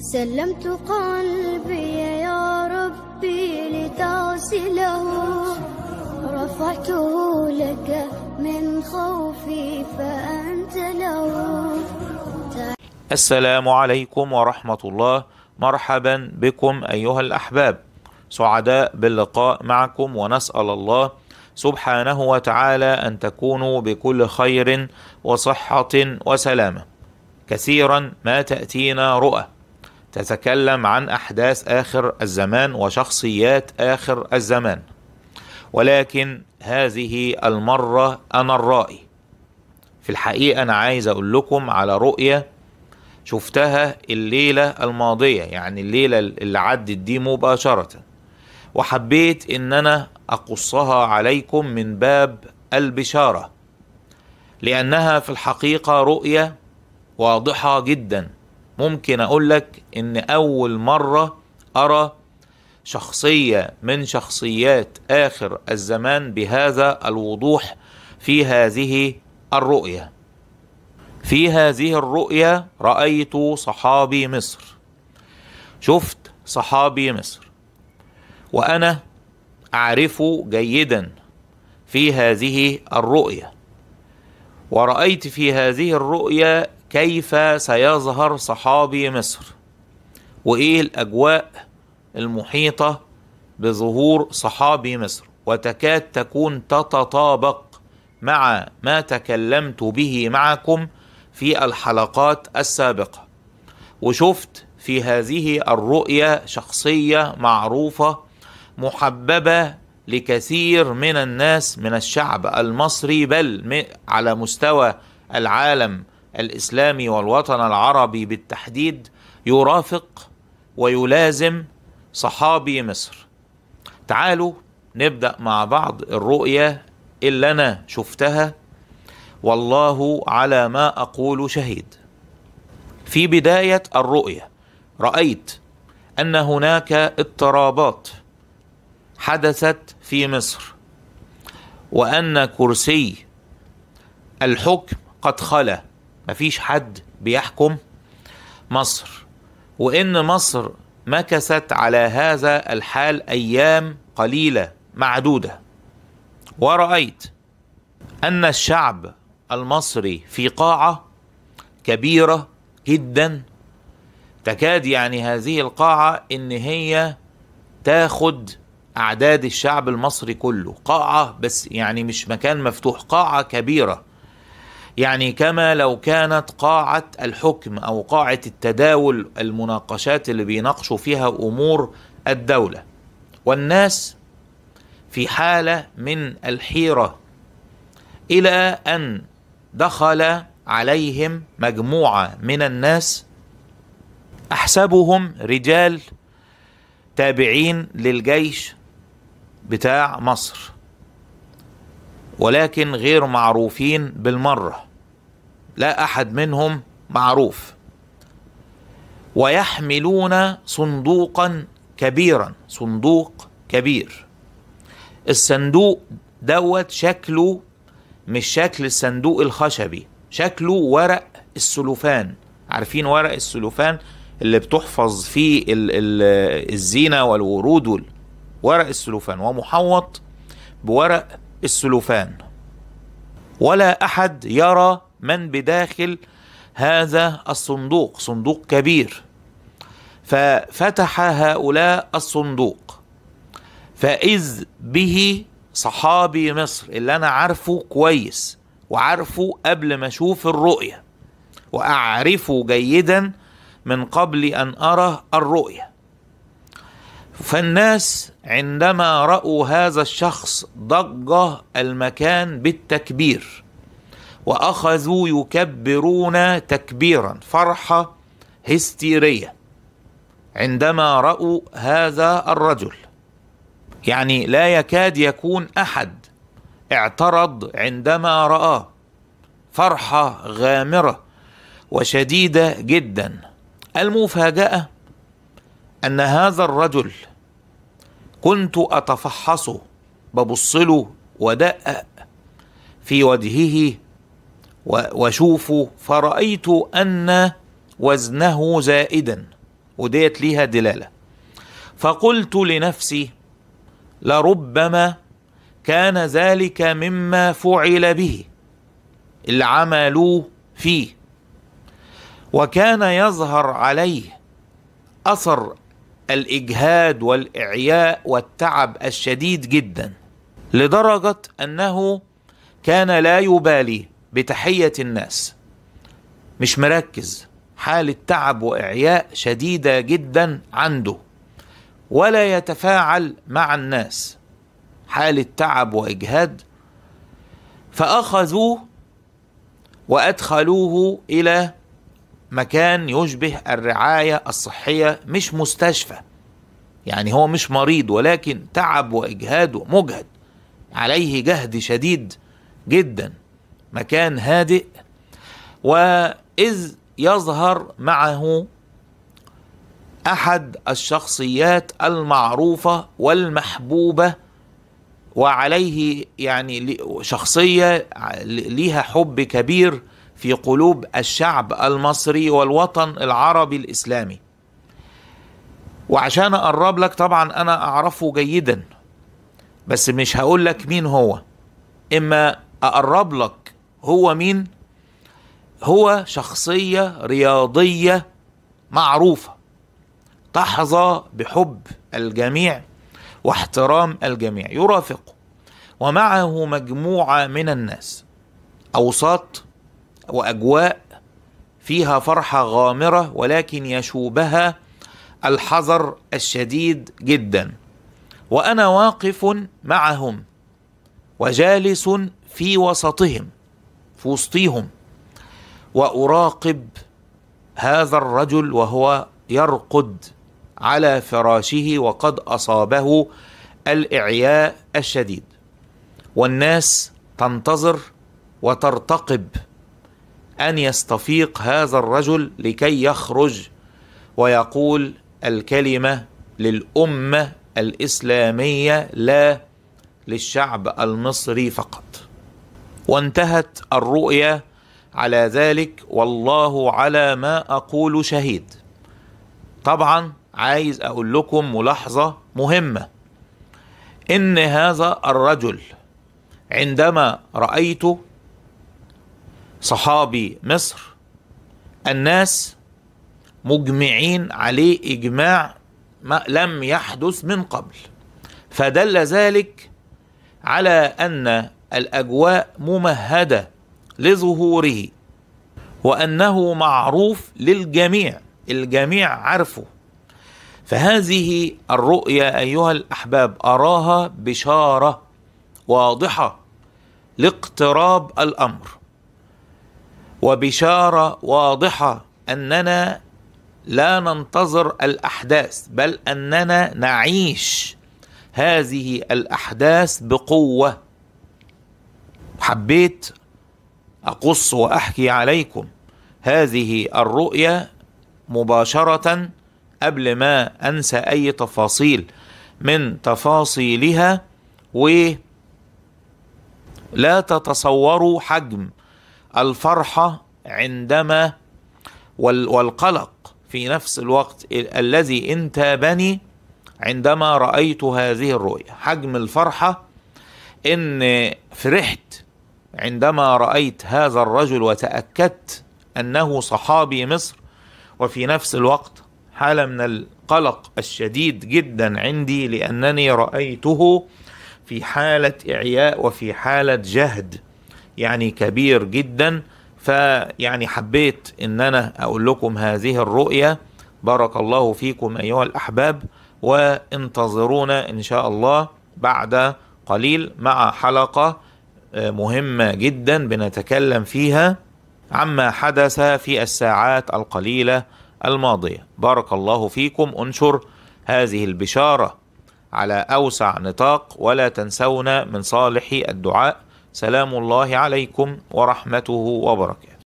سلمت قلبي يا ربي لتغسله رفعته لك من خوفي فأنت له السلام عليكم ورحمة الله مرحبا بكم أيها الأحباب سعداء باللقاء معكم ونسأل الله سبحانه وتعالى أن تكونوا بكل خير وصحة وسلامة كثيرا ما تأتينا رؤى تتكلم عن احداث اخر الزمان وشخصيات اخر الزمان ولكن هذه المره انا الرائي في الحقيقه انا عايز اقول لكم على رؤيه شفتها الليله الماضيه يعني الليله اللي عدت دي مباشره وحبيت ان انا اقصها عليكم من باب البشاره لانها في الحقيقه رؤيه واضحه جدا ممكن اقول لك ان اول مره ارى شخصيه من شخصيات اخر الزمان بهذا الوضوح في هذه الرؤيه في هذه الرؤيه رايت صحابي مصر شفت صحابي مصر وانا اعرفه جيدا في هذه الرؤيه ورأيت في هذه الرؤيا كيف سيظهر صحابي مصر وايه الاجواء المحيطه بظهور صحابي مصر وتكاد تكون تتطابق مع ما تكلمت به معكم في الحلقات السابقه وشفت في هذه الرؤيه شخصيه معروفه محببه لكثير من الناس من الشعب المصري بل على مستوى العالم الاسلامي والوطن العربي بالتحديد يرافق ويلازم صحابي مصر تعالوا نبدا مع بعض الرؤيه اللي انا شفتها والله على ما اقول شهيد في بدايه الرؤيه رايت ان هناك اضطرابات حدثت في مصر وان كرسي الحكم قد خلا مفيش حد بيحكم مصر وان مصر مكثت على هذا الحال ايام قليله معدوده ورايت ان الشعب المصري في قاعه كبيره جدا تكاد يعني هذه القاعه ان هي تاخد اعداد الشعب المصري كله قاعه بس يعني مش مكان مفتوح قاعه كبيره يعني كما لو كانت قاعة الحكم أو قاعة التداول المناقشات اللي بيناقشوا فيها أمور الدولة والناس في حالة من الحيرة إلى أن دخل عليهم مجموعة من الناس أحسبهم رجال تابعين للجيش بتاع مصر ولكن غير معروفين بالمره لا احد منهم معروف ويحملون صندوقا كبيرا صندوق كبير الصندوق دوت شكله مش شكل الصندوق الخشبي شكله ورق السلوفان عارفين ورق السلوفان اللي بتحفظ فيه ال ال الزينة والورود ورق السلوفان ومحوط بورق السلوفان ولا أحد يرى من بداخل هذا الصندوق صندوق كبير ففتح هؤلاء الصندوق فإذ به صحابي مصر اللي أنا عارفه كويس وعارفه قبل ما أشوف الرؤية وأعرفه جيدا من قبل أن أرى الرؤية فالناس عندما رأوا هذا الشخص ضج المكان بالتكبير واخذوا يكبرون تكبيرا فرحه هستيريه عندما راوا هذا الرجل يعني لا يكاد يكون احد اعترض عندما راه فرحه غامره وشديده جدا المفاجاه ان هذا الرجل كنت اتفحصه ببص له ودقق في وجهه وشوفوا فرأيت أن وزنه زائدا وديت ليها دلالة فقلت لنفسي لربما كان ذلك مما فعل به العمل فيه وكان يظهر عليه أثر الإجهاد والإعياء والتعب الشديد جدا لدرجة أنه كان لا يبالي بتحية الناس مش مركز حالة تعب وإعياء شديدة جدا عنده ولا يتفاعل مع الناس حالة تعب وإجهاد فأخذوه وأدخلوه إلى مكان يشبه الرعاية الصحية مش مستشفى يعني هو مش مريض ولكن تعب وإجهاد ومجهد عليه جهد شديد جداً مكان هادئ وإذ يظهر معه أحد الشخصيات المعروفة والمحبوبة وعليه يعني شخصية ليها حب كبير في قلوب الشعب المصري والوطن العربي الإسلامي وعشان أقرب لك طبعا أنا أعرفه جيدا بس مش هقول لك مين هو إما أقرب لك هو مين هو شخصيه رياضيه معروفه تحظى بحب الجميع واحترام الجميع يرافقه ومعه مجموعه من الناس اوساط واجواء فيها فرحه غامره ولكن يشوبها الحذر الشديد جدا وانا واقف معهم وجالس في وسطهم في وسطيهم واراقب هذا الرجل وهو يرقد على فراشه وقد اصابه الاعياء الشديد والناس تنتظر وترتقب ان يستفيق هذا الرجل لكي يخرج ويقول الكلمه للامه الاسلاميه لا للشعب المصري فقط وانتهت الرؤيا على ذلك والله على ما اقول شهيد طبعا عايز اقول لكم ملاحظه مهمه ان هذا الرجل عندما رايت صحابي مصر الناس مجمعين عليه اجماع ما لم يحدث من قبل فدل ذلك على ان الاجواء ممهده لظهوره وانه معروف للجميع الجميع عارفه فهذه الرؤيا ايها الاحباب اراها بشاره واضحه لاقتراب الامر وبشاره واضحه اننا لا ننتظر الاحداث بل اننا نعيش هذه الاحداث بقوه حبيت اقص واحكي عليكم هذه الرؤيا مباشره قبل ما انسى اي تفاصيل من تفاصيلها و لا تتصوروا حجم الفرحه عندما والقلق في نفس الوقت الذي انتابني عندما رايت هذه الرؤيه حجم الفرحه ان فرحت عندما رايت هذا الرجل وتاكدت انه صحابي مصر وفي نفس الوقت حاله من القلق الشديد جدا عندي لانني رايته في حاله اعياء وفي حاله جهد يعني كبير جدا فيعني حبيت ان انا اقول لكم هذه الرؤيه بارك الله فيكم ايها الاحباب وانتظرونا ان شاء الله بعد قليل مع حلقه مهمة جدا بنتكلم فيها عما حدث في الساعات القليلة الماضية بارك الله فيكم انشر هذه البشارة على أوسع نطاق ولا تنسونا من صالح الدعاء سلام الله عليكم ورحمته وبركاته